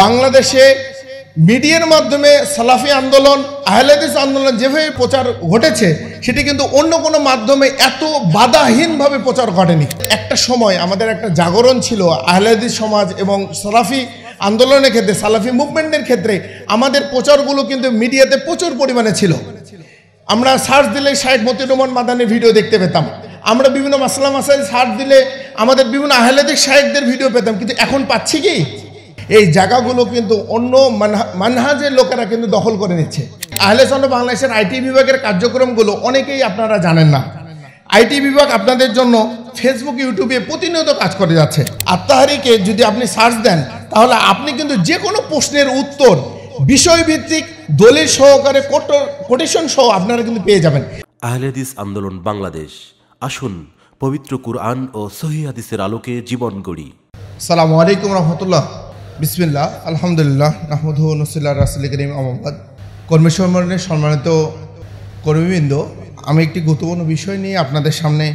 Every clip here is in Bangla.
বাংলাদেশে মিডিয়ার মাধ্যমে সালাফি আন্দোলন আহলেদিস আন্দোলন যেভাবে প্রচার ঘটেছে সেটি কিন্তু অন্য কোনো মাধ্যমে এত বাধাহীনভাবে প্রচার ঘটেনি একটা সময় আমাদের একটা জাগরণ ছিল আহলেদিস সমাজ এবং সালাফি আন্দোলনের ক্ষেত্রে সালাফি মুভমেন্টের ক্ষেত্রে আমাদের প্রচারগুলো কিন্তু মিডিয়াতে প্রচুর পরিমাণে ছিল আমরা সার্চ দিলে শাহেদ মতি রোমান মাদানের ভিডিও দেখতে পেতাম আমরা বিভিন্ন মাসালাম মাসাইল সার্চ দিলে আমাদের বিভিন্ন আহলেদিক শাহেকদের ভিডিও পেতাম কিন্তু এখন পাচ্ছি কি এই জায়গাগুলো কিন্তু অন্য মানহাজের লোকেরা কিন্তু দখল করে নিচ্ছে আহলে চন্দ্র বাংলাদেশের আইটি বিভাগের কার্যক্রমগুলো অনেকেই আপনারা জানেন না আইটি বিভাগ আপনাদের জন্য ফেসবুক ইউটিউবে প্রতিনিয়ত কাজ করে যাচ্ছে আত্মাহারিকে যদি আপনি সার্চ দেন তাহলে আপনি কিন্তু যে কোনো প্রশ্নের উত্তর বিষয়ভিত্তিক দলের সহকারে কোটেশন সহ আপনারা কিন্তু পেয়ে যাবেন আহলেদিস আন্দোলন বাংলাদেশ আসুন পবিত্র কুরআন ও সহিদিসের আলোকে জীবন গড়ি সালামু আলাইকুম রহমতুল্লাহ বিসমিল্লা আলহামদুলিল্লাহ মাহমুদ নসুল্লাহ রাসুল করিম আহমদ কর্মী সম্মেলনে সম্মানিত কর্মীবৃন্দ আমি একটি গুরুত্বপূর্ণ বিষয় নিয়ে আপনাদের সামনে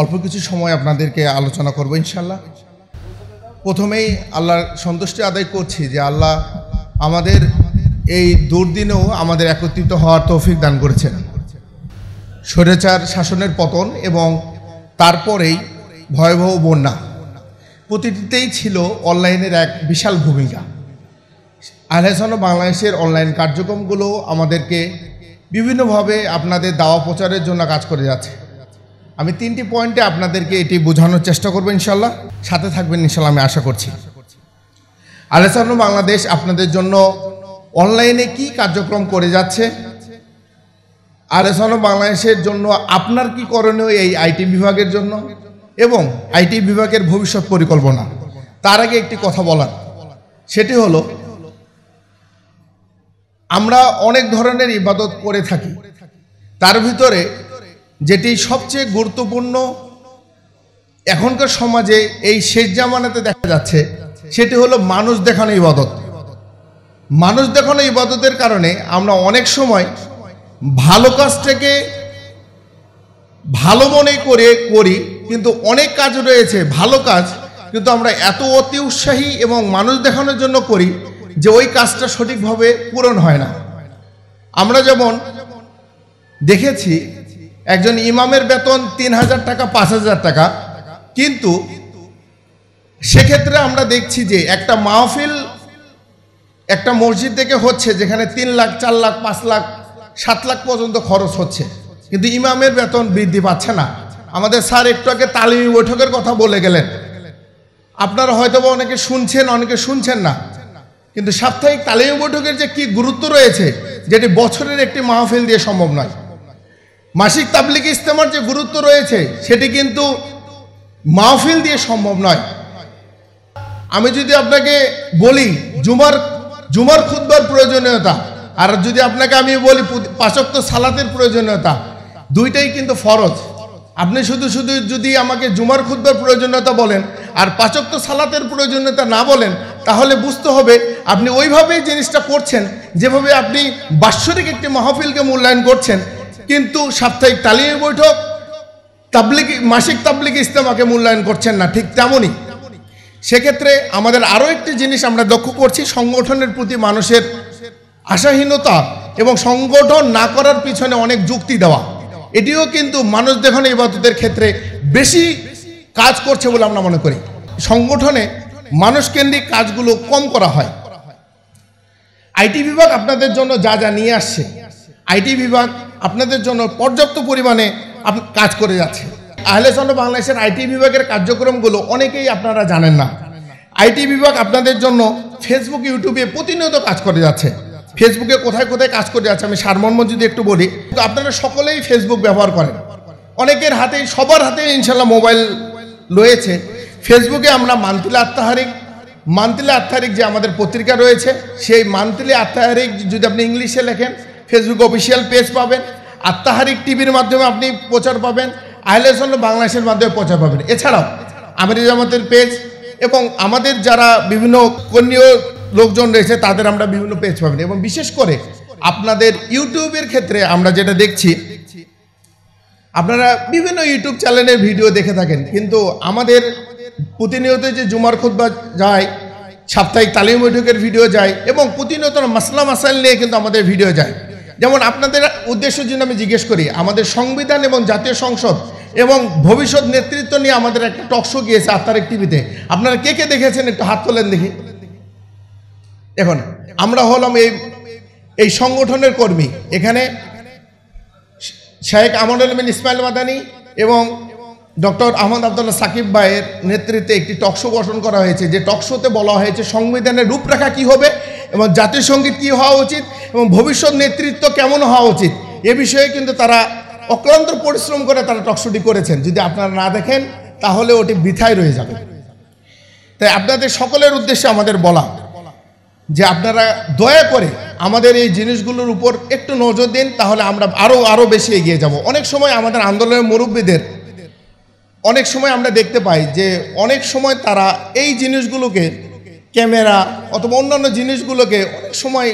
অল্প কিছু সময় আপনাদেরকে আলোচনা করব ইনশাল্লাহ প্রথমেই আল্লাহর সন্তুষ্টি আদায় করছি যে আল্লাহ আমাদের এই দুর্দিনেও আমাদের একত্রিত হওয়ার তৌফিক দান করেছেন স্বৈরাচার শাসনের পতন এবং তারপরেই ভয়াবহ বন্যা প্রতিটিতেই ছিল অনলাইনের এক বিশাল ভূমিকা আলহাসন বাংলাদেশের অনলাইন কার্যক্রমগুলো আমাদেরকে বিভিন্নভাবে আপনাদের দাওয়া প্রচারের জন্য কাজ করে যাচ্ছে আমি তিনটি পয়েন্টে আপনাদেরকে এটি বোঝানোর চেষ্টা করবো ইনশাল্লাহ সাথে থাকবেন ইনশাল্লাহ আমি আশা করছি আলহাসন বাংলাদেশ আপনাদের জন্য অনলাইনে কি কার্যক্রম করে যাচ্ছে আলহাসন বাংলাদেশের জন্য আপনার কি করণীয় এই আইটি বিভাগের জন্য এবং আইটি বিভাগের ভবিষ্যৎ পরিকল্পনা তার আগে একটি কথা বলার সেটি হলো আমরা অনেক ধরনের ইবাদত করে থাকি তার ভিতরে যেটি সবচেয়ে গুরুত্বপূর্ণ এখনকার সমাজে এই শেষ জামানাতে দেখা যাচ্ছে সেটি হলো মানুষ দেখানো ইবাদত মানুষ দেখানো ইবাদতের কারণে আমরা অনেক সময় ভালো কাজটাকে ভালো মনে করে করি কিন্তু অনেক কাজ রয়েছে ভালো কাজ কিন্তু আমরা এত অতি উৎসাহী এবং মানুষ দেখানোর জন্য করি যে ওই কাজটা সঠিকভাবে পূরণ হয় না আমরা যেমন দেখেছি একজন ইমামের বেতন তিন হাজার টাকা পাঁচ হাজার টাকা কিন্তু সেক্ষেত্রে আমরা দেখছি যে একটা মাহফিল একটা মসজিদ থেকে হচ্ছে যেখানে তিন লাখ চার লাখ পাঁচ লাখ সাত লাখ পর্যন্ত খরচ হচ্ছে কিন্তু ইমামের বেতন বৃদ্ধি পাচ্ছে না আমাদের স্যার একটু আগে তালিমি বৈঠকের কথা বলে গেলেন আপনারা হয়তো অনেকে শুনছেন অনেকে শুনছেন না কিন্তু সাপ্তাহিক তালিমি বৈঠকের যে কি গুরুত্ব রয়েছে যেটি বছরের একটি মাহফিল দিয়ে সম্ভব নয় মাসিক তাবলিক ইস্তেমার যে গুরুত্ব রয়েছে সেটি কিন্তু মাহফিল দিয়ে সম্ভব নয় আমি যদি আপনাকে বলি জুমার জুমার খুদ্বার প্রয়োজনীয়তা আর যদি আপনাকে আমি বলি পাঁচক্ত সালাতের প্রয়োজনীয়তা দুইটাই কিন্তু ফরজ আপনি শুধু শুধু যদি আমাকে জুমার খুদ্বার প্রয়োজনীয়তা বলেন আর পাচক্ত সালাতের প্রয়োজনীয়তা না বলেন তাহলে বুঝতে হবে আপনি ওইভাবেই জিনিসটা করছেন যেভাবে আপনি বাৎসরিক একটি মাহফিলকে মূল্যায়ন করছেন কিন্তু সাপ্তাহিক তালিমের বৈঠক তাবলিক মাসিক তাবলিক ইস্তেমাকে মূল্যায়ন করছেন না ঠিক তেমনই সেক্ষেত্রে আমাদের আরও একটি জিনিস আমরা লক্ষ্য করছি সংগঠনের প্রতি মানুষের আশাহীনতা এবং সংগঠন না করার পিছনে অনেক যুক্তি দেওয়া এটিও কিন্তু মানুষ দেখানো ইবাদতের ক্ষেত্রে বেশি কাজ করছে বলে আমরা মনে করি সংগঠনে মানুষকেন্দ্রিক কাজগুলো কম করা হয় আইটি বিভাগ আপনাদের জন্য যা যা নিয়ে আসছে আইটি বিভাগ আপনাদের জন্য পর্যাপ্ত পরিমাণে কাজ করে যাচ্ছে আহলেসন্ড বাংলাদেশের আইটি বিভাগের কার্যক্রমগুলো অনেকেই আপনারা জানেন না আইটি বিভাগ আপনাদের জন্য ফেসবুক ইউটিউবে প্রতিনিয়ত কাজ করে যাচ্ছে ফেসবুকে কোথায় কোথায় কাজ করে যাচ্ছে আমি সারমর্ম যদি একটু বলি আপনারা সকলেই ফেসবুক ব্যবহার করেন অনেকের হাতেই সবার হাতে ইনশাল্লাহ মোবাইল রয়েছে ফেসবুকে আমরা মান্তিলা আত্মাহারিক মান্তিলি আত্মাহারিক যে আমাদের পত্রিকা রয়েছে সেই মান্তিলি আত্মাহারিক যদি আপনি ইংলিশে লেখেন ফেসবুক অফিসিয়াল পেজ পাবেন আত্মাহারিক টিভির মাধ্যমে আপনি প্রচার পাবেন আহলেসন বাংলাদেশের মাধ্যমে প্রচার পাবেন এছাড়াও আমির জামাতের পেজ এবং আমাদের যারা বিভিন্ন কর্মীয় লোকজন রয়েছে তাদের আমরা বিভিন্ন পেজ পাবেন এবং বিশেষ করে আপনাদের ইউটিউবের ক্ষেত্রে আমরা যেটা দেখছি আপনারা বিভিন্ন ইউটিউব চ্যানেলের ভিডিও দেখে থাকেন কিন্তু আমাদের প্রতিনিয়ত যে জুমার খুদ্ যায় সাপ্তাহিক তালিম বৈঠকের ভিডিও যায় এবং প্রতিনিয়ত মাসলা মাসাইল নিয়ে কিন্তু আমাদের ভিডিও যায় যেমন আপনাদের উদ্দেশ্য জন্য আমি জিজ্ঞেস করি আমাদের সংবিধান এবং জাতীয় সংসদ এবং ভবিষ্যৎ নেতৃত্ব নিয়ে আমাদের একটা টকশো গিয়েছে আত্মারেক টিভিতে আপনারা কে কে দেখেছেন একটু হাত তোলেন দেখি দেখুন আমরা হলাম এই এই সংগঠনের কর্মী এখানে শেখ আমরুল মিন ইসমাইল মাদানি এবং ডক্টর আহমদ আবদুল্লাহ সাকিব ভাইয়ের নেতৃত্বে একটি টকশো গঠন করা হয়েছে যে টকশোতে বলা হয়েছে সংবিধানের রূপরেখা কি হবে এবং জাতীয় সঙ্গীত কী হওয়া উচিত এবং ভবিষ্যৎ নেতৃত্ব কেমন হওয়া উচিত এ বিষয়ে কিন্তু তারা অক্লান্ত পরিশ্রম করে তারা টকশোটি করেছেন যদি আপনারা না দেখেন তাহলে ওটি বৃথায় রয়ে যাবে তাই আপনাদের সকলের উদ্দেশ্যে আমাদের বলা যে আপনারা দয়া করে আমাদের এই জিনিসগুলোর উপর একটু নজর দিন তাহলে আমরা আরও আরও বেশি এগিয়ে যাব অনেক সময় আমাদের আন্দোলনের মুরব্বীদের অনেক সময় আমরা দেখতে পাই যে অনেক সময় তারা এই জিনিসগুলোকে ক্যামেরা অথবা অন্যান্য জিনিসগুলোকে অনেক সময়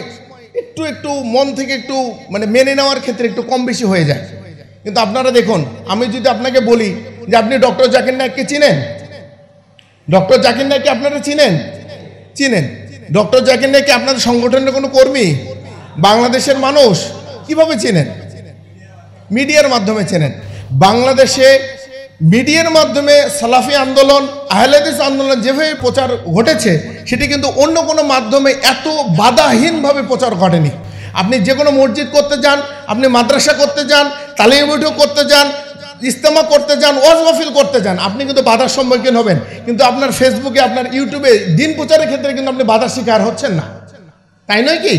একটু একটু মন থেকে একটু মানে মেনে নেওয়ার ক্ষেত্রে একটু কম বেশি হয়ে যায় কিন্তু আপনারা দেখুন আমি যদি আপনাকে বলি যে আপনি ডক্টর জাকির নায়ককে চিনেন ডক্টর জাকির নায়ককে আপনারা চিনেন চিনেন ডক্টর জাকির নাকি আপনাদের সংগঠনের কোনো কর্মী বাংলাদেশের মানুষ কিভাবে চেনেন মিডিয়ার মাধ্যমে চেনেন বাংলাদেশে মিডিয়ার মাধ্যমে সালাফি আন্দোলন আহলাদিস আন্দোলন যেভাবে প্রচার ঘটেছে সেটি কিন্তু অন্য কোনো মাধ্যমে এত বাধাহীনভাবে প্রচার ঘটেনি আপনি যে কোনো মসজিদ করতে যান আপনি মাদ্রাসা করতে যান তালিম বৈঠক করতে যান ইস্তেমা করতে যান ওয়াজ করতে যান আপনি কিন্তু বাধার সম্মুখীন হবেন কিন্তু আপনার ফেসবুকে আপনার ইউটিউবে দিন প্রচারের ক্ষেত্রে কিন্তু আপনি বাধার শিকার হচ্ছেন না তাই নয় কি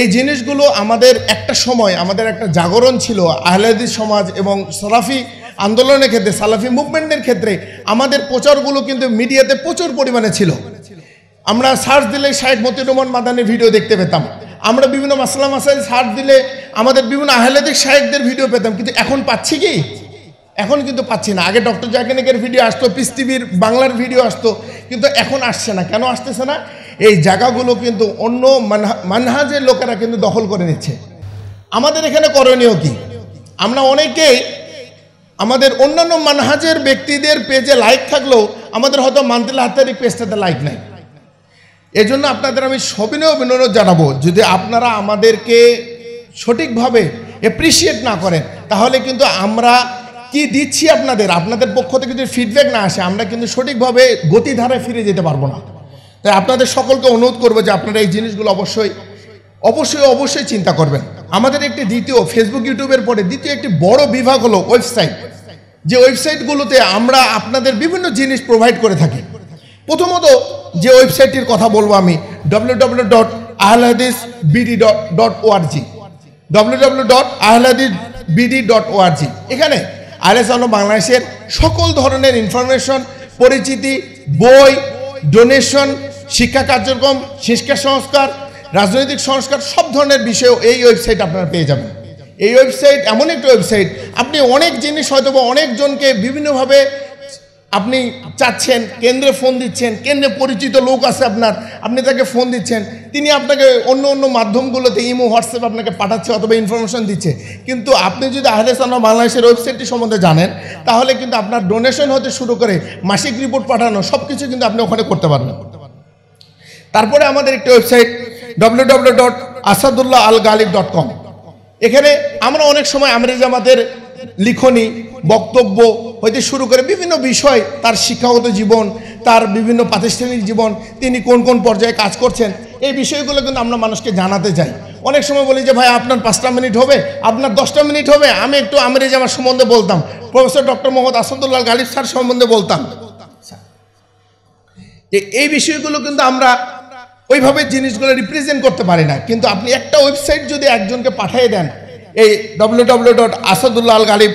এই জিনিসগুলো আমাদের একটা সময় আমাদের একটা জাগরণ ছিল আহলাদি সমাজ এবং সালাফি আন্দোলনের ক্ষেত্রে সালাফি মুভমেন্টের ক্ষেত্রে আমাদের প্রচারগুলো কিন্তু মিডিয়াতে প্রচুর পরিমাণে ছিল আমরা সার্চ দিলে শাহেদ মতি রোমান মাদানের ভিডিও দেখতে পেতাম আমরা বিভিন্ন মাসালাম মাসাইল সার্চ দিলে আমাদের বিভিন্ন আহলেদিক শাহেকদের ভিডিও পেতাম কিন্তু এখন পাচ্ছি কি এখন কিন্তু পাচ্ছি না আগে ডক্টর জাকেনেকের ভিডিও আসতো পিস টিভির বাংলার ভিডিও আসতো কিন্তু এখন আসছে না কেন আসতেছে না এই জায়গাগুলো কিন্তু অন্য মানহাজের লোকেরা কিন্তু দখল করে নিচ্ছে আমাদের এখানে করণীয় কি আমরা অনেকেই আমাদের অন্যান্য মানহাজের ব্যক্তিদের পেজে লাইক থাকলেও আমাদের হয়তো মান্তিলা হাত্তারি পেজটাতে লাইক নাই এজন্য আপনাদের আমি সবিনয় অভিনয় জানাবো যদি আপনারা আমাদেরকে সঠিকভাবে অ্যাপ্রিসিয়েট না করেন তাহলে কিন্তু আমরা কি দিচ্ছি আপনাদের আপনাদের পক্ষ থেকে যদি ফিডব্যাক না আসে আমরা কিন্তু সঠিকভাবে গতিধারায় ফিরে যেতে পারবো না তাই আপনাদের সকলকে অনুরোধ করবো যে আপনারা এই জিনিসগুলো অবশ্যই অবশ্যই অবশ্যই চিন্তা করবেন আমাদের একটি দ্বিতীয় ফেসবুক ইউটিউবের পরে দ্বিতীয় একটি বড় বিভাগ হলো ওয়েবসাইট যে ওয়েবসাইটগুলোতে আমরা আপনাদের বিভিন্ন জিনিস প্রোভাইড করে থাকি প্রথমত যে ওয়েবসাইটটির কথা বলবো আমি W W dot Ahlehadith BD dot dot ORG W W dot Ahlehadith BD dot ORG এখানে আর হল বাংলাদেশের সকল ধরনের ইনফরমেশন পরিচিতি বই ডোনেশন শিক্ষা কার্যক্রম শিক্ষা সংস্কার রাজনৈতিক সংস্কার সব ধরনের বিষয়েও এই ওয়েবসাইট আপনারা পেয়ে যাবেন এই ওয়েবসাইট এমন একটি ওয়েবসাইট আপনি অনেক জিনিস হয়তো বা অনেকজনকে বিভিন্নভাবে আপনি চাচ্ছেন কেন্দ্রে ফোন দিচ্ছেন কেন্দ্রে পরিচিত লোক আছে আপনার আপনি তাকে ফোন দিচ্ছেন তিনি আপনাকে অন্য অন্য মাধ্যমগুলোতে ইমো হোয়াটসঅ্যাপ আপনাকে পাঠাচ্ছে অথবা ইনফরমেশন দিচ্ছে কিন্তু আপনি যদি আহলে সানা বাংলাদেশের ওয়েবসাইটটি সম্বন্ধে জানেন তাহলে কিন্তু আপনার ডোনেশন হতে শুরু করে মাসিক রিপোর্ট পাঠানো সব কিছু কিন্তু আপনি ওখানে করতে পারবেন তারপরে আমাদের একটি website W W dot Asadullah Al Galib dot com এখানে আমরা অনেক সময় আমরে আমাদের লিখনী বক্তব্য হইতে শুরু করে বিভিন্ন বিষয় তার শিক্ষাগত জীবন তার বিভিন্ন প্রাতিষ্ঠানিক জীবন তিনি কোন কোন পর্যায়ে কাজ করছেন এই বিষয়গুলো কিন্তু আমরা মানুষকে জানাতে চাই অনেক সময় বলি যে ভাই আপনার পাঁচটা মিনিট হবে আপনার দশটা মিনিট হবে আমি একটু আমরে জামার সম্বন্ধে বলতাম professor doctor Mohammad Asadullah Galib sir সম্বন্ধে বলতাম যে এই বিষয়গুলো কিন্তু আমরা ওইভাবে জিনিসগুলো রিপ্রেজেন্ট করতে পারি না কিন্তু আপনি একটা ওয়েবসাইট যদি একজনকে পাঠিয়ে দেন এই W W dot Asadullah Al Galib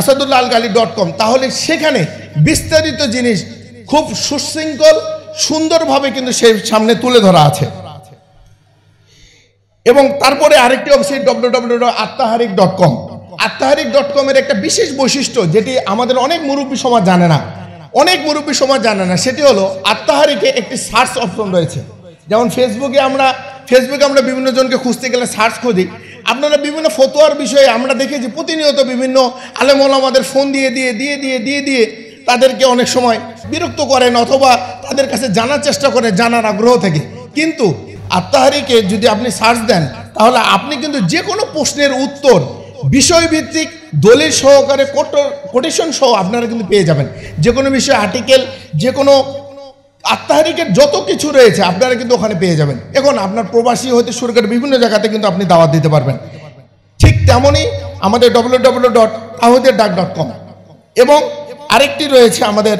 Asadullah Al Galib dot com তাহলে সেখানে বিস্তারিত জিনিস খুব সুশৃঙ্খল সুন্দরভাবে কিন্তু সে সামনে তুলে ধরা আছে এবং তারপরে আরেকটি অবশ্যই W W dot Attahreek dot com Attahreek dot কমের একটা বিশেষ বৈশিষ্ট্য যেটি আমাদের অনেক মুরব্বী সমাজ জানে না অনেক মুরব্বী সমাজ জানে না সেটি হলো আত্মাহারিকে একটি সার্চ অপশন রয়েছে যেমন ফেসবুকে আমরা ফেসবুকে আমরা বিভিন্ন জনকে খুঁজতে গেলে সার্চ খুঁজি আপনারা বিভিন্ন ফতোয়ার বিষয়ে আমরা দেখেছি প্রতিনিয়ত বিভিন্ন আলেমল আমাদের ফোন দিয়ে দিয়ে দিয়ে দিয়ে দিয়ে দিয়ে তাদেরকে অনেক সময় বিরক্ত করেন অথবা তাদের কাছে জানার চেষ্টা করে জানার আগ্রহ থেকে কিন্তু আত্মাহারিকে যদি আপনি সার্চ দেন তাহলে আপনি কিন্তু যে কোনো প্রশ্নের উত্তর বিষয়ভিত্তিক দলিল সহকারে কোটেশন সহ আপনারা কিন্তু পেয়ে যাবেন যে কোনো বিষয়ে আর্টিকেল যে কোনো আত্মাহারিকের যত কিছু রয়েছে আপনারা কিন্তু ওখানে পেয়ে যাবেন এখন আপনার প্রবাসী হতে শুরু বিভিন্ন জায়গাতে কিন্তু আপনি দাওয়াত দিতে পারবেন ঠিক তেমনই আমাদের ডব্লিউ ডব্লিউ ডট তাহুদের ডাক ডট কম এবং আরেকটি রয়েছে আমাদের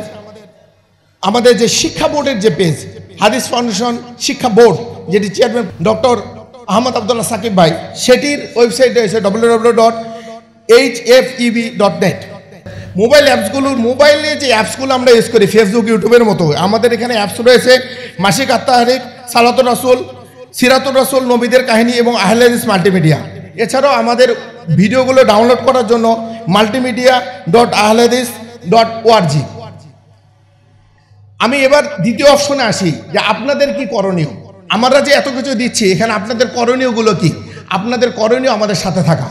আমাদের যে শিক্ষা বোর্ডের যে পেজ হাদিস ফাউন্ডেশন শিক্ষা বোর্ড যেটি চেয়ারম্যান ডক্টর আহমদ আবদুল্লাহ সাকিব ভাই সেটির ওয়েবসাইট রয়েছে W W dot H F EB dot net mobile অ্যাপসগুলোর মোবাইলে যে অ্যাপসগুলো আমরা ইউজ করি ফেসবুক ইউটিউবের মতো আমাদের এখানে অ্যাপস রয়েছে মাসিক আত্মাহারিক সালাত রসুল সিরাতুর রসুল নবীদের কাহিনী এবং আহলেদিস মাল্টিমিডিয়া এছাড়াও আমাদের ভিডিওগুলো ডাউনলোড করার জন্য multimedia dot Ahlehadith dot ORG আমি এবার দ্বিতীয় অপশনে আসি যে আপনাদের কি করণীয় আমরা যে এত কিছু দিচ্ছি এখানে আপনাদের করণীয়গুলো কি আপনাদের করণীয় আমাদের সাথে থাকা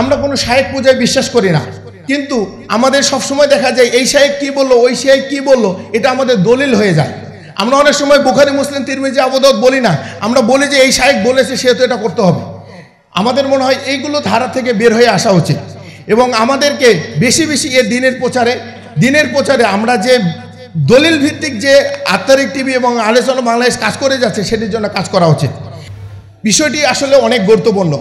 আমরা কোনো সাহেব পূজায় বিশ্বাস করি না কিন্তু আমাদের সব সময় দেখা যায় এই সাহেব কি বললো ওই সাহেব কি বললো এটা আমাদের দলিল হয়ে যায় আমরা অনেক সময় বুখারি মুসলিম তিরমিজি আবদত বলি না আমরা বলি যে এই সাহেব বলেছে সে তো এটা করতে হবে আমাদের মনে হয় এইগুলো ধারা থেকে বের হয়ে আসা উচিত এবং আমাদেরকে বেশি বেশি এ দিনের প্রচারে দিনের প্রচারে আমরা যে দলিল ভিত্তিক যে আত্মারিক টিভি এবং আলোচনা বাংলাদেশ কাজ করে যাচ্ছে সেটির জন্য কাজ করা উচিত বিষয়টি আসলে অনেক গুরুত্বপূর্ণ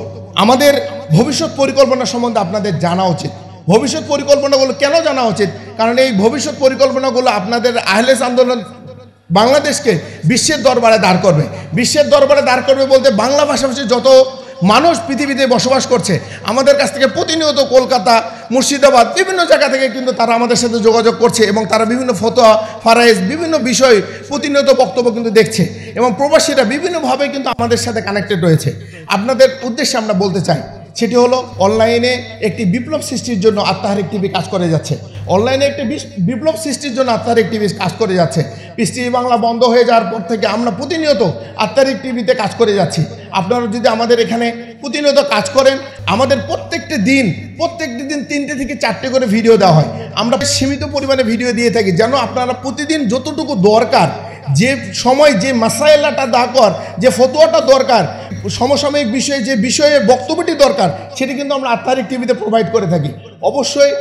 আমাদের ভবিষ্যৎ পরিকল্পনা সম্বন্ধে আপনাদের জানা উচিত ভবিষ্যৎ পরিকল্পনাগুলো কেন জানা উচিত কারণ এই ভবিষ্যৎ পরিকল্পনাগুলো আপনাদের আহলেস আন্দোলন বাংলাদেশকে বিশ্বের দরবারে দাঁড় করবে বিশ্বের দরবারে দাঁড় করবে বলতে বাংলা ভাষাভাষী যত মানুষ পৃথিবীতে বসবাস করছে আমাদের কাছ থেকে প্রতিনিয়ত কলকাতা মুর্শিদাবাদ বিভিন্ন জায়গা থেকে কিন্তু তারা আমাদের সাথে যোগাযোগ করছে এবং তারা বিভিন্ন ফতোয়া ফারাইজ বিভিন্ন বিষয় প্রতিনিয়ত বক্তব্য কিন্তু দেখছে এবং প্রবাসীরা বিভিন্নভাবে কিন্তু আমাদের সাথে কানেক্টেড রয়েছে আপনাদের উদ্দেশ্যে আমরা বলতে চাই সেটি হলো অনলাইনে একটি বিপ্লব সৃষ্টির জন্য আত্মাহারিক টিভি কাজ করে যাচ্ছে অনলাইনে একটি বিপ্লব সৃষ্টির জন্য আত্মাহারিক টিভি কাজ করে যাচ্ছে পৃষ্টি বাংলা বন্ধ হয়ে যাওয়ার পর থেকে আমরা প্রতিনিয়ত আত্মাহারিক টিভিতে কাজ করে যাচ্ছি আপনারা যদি আমাদের এখানে প্রতিনিয়ত কাজ করেন আমাদের প্রত্যেকটি দিন প্রত্যেকটি দিন তিনটে থেকে চারটে করে ভিডিও দেওয়া হয় আমরা সীমিত পরিমাণে ভিডিও দিয়ে থাকি যেন আপনারা প্রতিদিন যতটুকু দরকার যে সময় যে মাসাইলাটা দরকার যে ফতোয়াটা দরকার সমসাময়িক বিষয়ে যে বিষয়ে বক্তব্যটি দরকার সেটি কিন্তু আমরা আত্মারিক টিভিতে প্রোভাইড করে থাকি অবশ্যই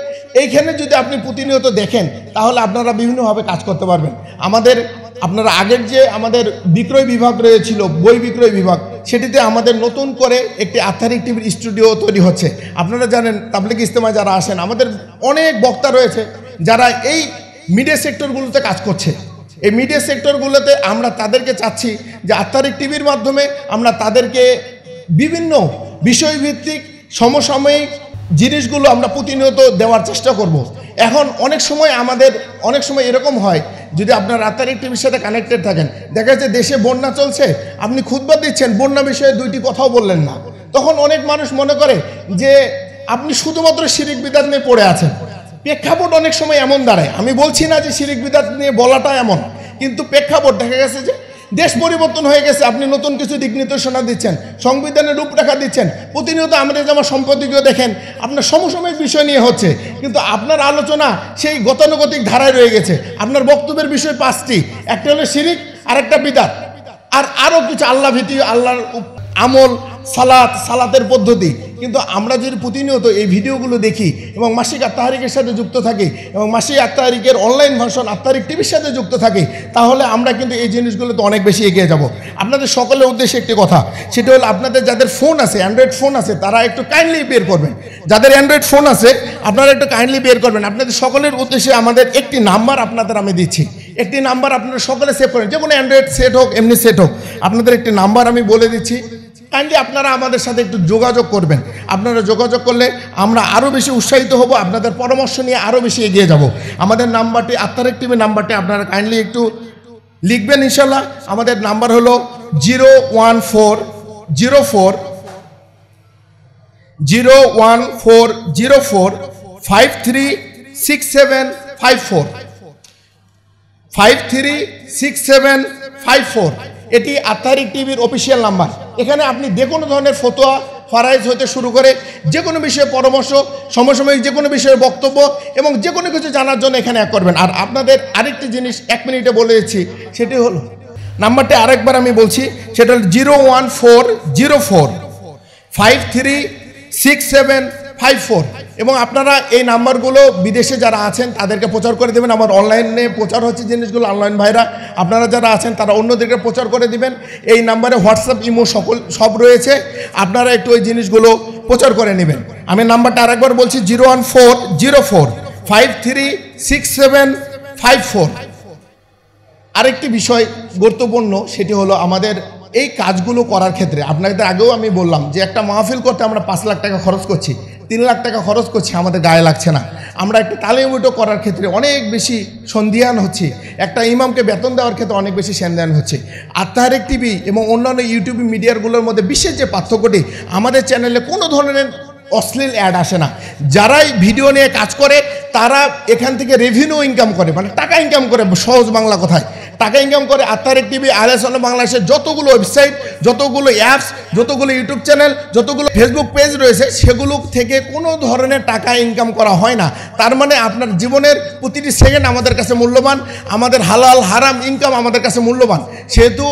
এইখানে যদি আপনি প্রতিনিয়ত দেখেন তাহলে আপনারা বিভিন্নভাবে কাজ করতে পারবেন আমাদের আপনারা আগের যে আমাদের বিক্রয় বিভাগ রয়েছিল বই বিক্রয় বিভাগ সেটিতে আমাদের নতুন করে একটি আত্মারিক টিভির স্টুডিও তৈরি হচ্ছে আপনারা জানেন তাবলিক ইস্তেমায় যারা আসেন আমাদের অনেক বক্তা রয়েছে যারা এই মিডিয়া সেক্টরগুলোতে কাজ করছে এই মিডিয়া সেক্টরগুলোতে আমরা তাদেরকে চাচ্ছি যে আত্মারিক টিভির মাধ্যমে আমরা তাদেরকে বিভিন্ন বিষয়ভিত্তিক সমসাময়িক জিনিসগুলো আমরা প্রতিনিয়ত দেওয়ার চেষ্টা করব। এখন অনেক সময় আমাদের অনেক সময় এরকম হয় যদি আপনার আত্মারিক টিভির সাথে কানেক্টেড থাকেন দেখা যাচ্ছে দেশে বন্যা চলছে আপনি খুদবা দিচ্ছেন বন্যা বিষয়ে দুইটি কথাও বললেন না তখন অনেক মানুষ মনে করে যে আপনি শুধুমাত্র শিরিক বিদাত নিয়ে পড়ে আছেন প্রেক্ষাপট অনেক সময় এমন দাঁড়ায় আমি বলছি না যে শিরিক বিদাত নিয়ে বলাটা এমন কিন্তু প্রেক্ষাপট দেখা গেছে যে দেশ পরিবর্তন হয়ে গেছে আপনি নতুন কিছু দিক নির্দেশনা দিচ্ছেন সংবিধানের রূপরেখা দিচ্ছেন প্রতিনিয়ত আমাদের যেমন সম্পত্তিকেও দেখেন আপনার সমসাময়িক বিষয় নিয়ে হচ্ছে কিন্তু আপনার আলোচনা সেই গতানুগতিক ধারায় রয়ে গেছে আপনার বক্তব্যের বিষয় পাঁচটি একটা হলো শিরিক আরেকটা বিদাত আর আরও কিছু আল্লাহ ভীতি আল্লাহর আমল সালাত সালাতের পদ্ধতি কিন্তু আমরা যদি প্রতিনিয়ত এই ভিডিওগুলো দেখি এবং মাসিক আত্মাহারিকের সাথে যুক্ত থাকি এবং মাসিক আত্মাহারিকের অনলাইন ভার্সন আত্মাহারিক টিভির সাথে যুক্ত থাকি তাহলে আমরা কিন্তু এই জিনিসগুলোতে অনেক বেশি এগিয়ে যাব আপনাদের সকলের উদ্দেশ্যে একটি কথা সেটা হলো আপনাদের যাদের ফোন আছে অ্যান্ড্রয়েড ফোন আছে তারা একটু কাইন্ডলি বের করবেন যাদের অ্যান্ড্রয়েড ফোন আছে আপনারা একটু কাইন্ডলি বের করবেন আপনাদের সকলের উদ্দেশ্যে আমাদের একটি নাম্বার আপনাদের আমি দিচ্ছি একটি নাম্বার আপনারা সকলে সেভ করেন যে কোনো অ্যান্ড্রয়েড সেট হোক এমনি সেট হোক আপনাদের একটি নাম্বার আমি বলে দিচ্ছি কাইন্ডলি আপনারা আমাদের সাথে একটু যোগাযোগ করবেন আপনারা যোগাযোগ করলে আমরা আরও বেশি উৎসাহিত হব আপনাদের পরামর্শ নিয়ে আরও বেশি এগিয়ে যাব আমাদের নাম্বারটি আত্মারেক টিভি নাম্বারটি আপনারা কাইন্ডলি একটু লিখবেন ইনশাল্লাহ আমাদের নাম্বার হলো zero one four zero four zero one four zero four five three six seven five four five three six seven five four এটি আত্মারিক টিভির অফিসিয়াল নাম্বার এখানে আপনি যে কোনো ধরনের ফতোয়া ফারাইজ হতে শুরু করে যে কোনো বিষয়ে পরামর্শ সমসাময়িক যে কোনো বিষয়ে বক্তব্য এবং যে কোনো কিছু জানার জন্য এখানে এক করবেন আর আপনাদের আরেকটি জিনিস এক মিনিটে বলে দিচ্ছি সেটি হলো নাম্বারটি আরেকবার আমি বলছি সেটা হল zero one four zero four five three six seven five four এবং আপনারা এই নাম্বারগুলো বিদেশে যারা আছেন তাদেরকে প্রচার করে দেবেন আমার অনলাইনে প্রচার হচ্ছে জিনিসগুলো অনলাইন ভাইরা আপনারা যারা আছেন তারা অন্যদেরকে প্রচার করে দিবেন এই নাম্বারে হোয়াটসঅ্যাপ ইমো সকল সব রয়েছে আপনারা একটু ওই জিনিসগুলো প্রচার করে নেবেন আমি নাম্বারটা আরেকবার বলছি zero one four zero four five three six seven five four আরেকটি বিষয় গুরুত্বপূর্ণ সেটি হলো আমাদের এই কাজগুলো করার ক্ষেত্রে আপনাদের আগেও আমি বললাম যে একটা মাহফিল করতে আমরা পাঁচ লাখ টাকা খরচ করছি তিন লাখ টাকা খরচ করছি আমাদের গায়ে লাগছে না আমরা একটা তালিমুটো করার ক্ষেত্রে অনেক বেশি সন্ধিয়ান হচ্ছে একটা ইমামকে বেতন দেওয়ার ক্ষেত্রে অনেক বেশি সন্ধিয়ান হচ্ছে আত্মাহারিক টিভি এবং অন্যান্য ইউটিউব মিডিয়াগুলোর মধ্যে বিশেষ যে পার্থক্যটি আমাদের চ্যানেলে কোনো ধরনের অশ্লীল অ্যাড আসে না যারাই ভিডিও নিয়ে কাজ করে তারা এখান থেকে রেভিনিউ ইনকাম করে মানে টাকা ইনকাম করে সহজ বাংলা কথায় টাকা ইনকাম করে আত্মারের টিভি আর এস বাংলাদেশের যতগুলো ওয়েবসাইট যতগুলো অ্যাপস যতগুলো ইউটিউব চ্যানেল যতগুলো ফেসবুক পেজ রয়েছে সেগুলো থেকে কোনো ধরনের টাকা ইনকাম করা হয় না তার মানে আপনার জীবনের প্রতিটি সেকেন্ড আমাদের কাছে মূল্যবান আমাদের হালাল হারাম ইনকাম আমাদের কাছে মূল্যবান সেহেতু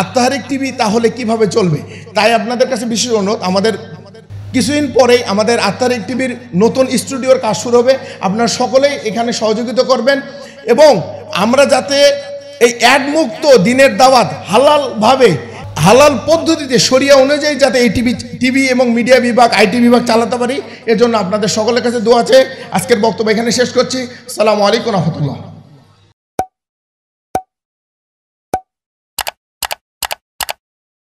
আত্মহারিক টিভি তাহলে কিভাবে চলবে তাই আপনাদের কাছে বিশেষ অনুরোধ আমাদের কিছুদিন পরেই আমাদের আত্মারিক টিভির নতুন স্টুডিওর কাজ শুরু হবে আপনারা সকলেই এখানে সহযোগিতা করবেন এবং আমরা যাতে এই অ্যাডমুক্ত দিনের দাওয়াত হালালভাবে হালাল পদ্ধতিতে সরিয়া অনুযায়ী যাতে এই টিভি টিভি এবং মিডিয়া বিভাগ আইটি বিভাগ চালাতে পারি এজন্য আপনাদের সকলের কাছে দোয়া আছে আজকের বক্তব্য এখানে শেষ করছি সালামু আলাইকুম রহমতুল্লাহ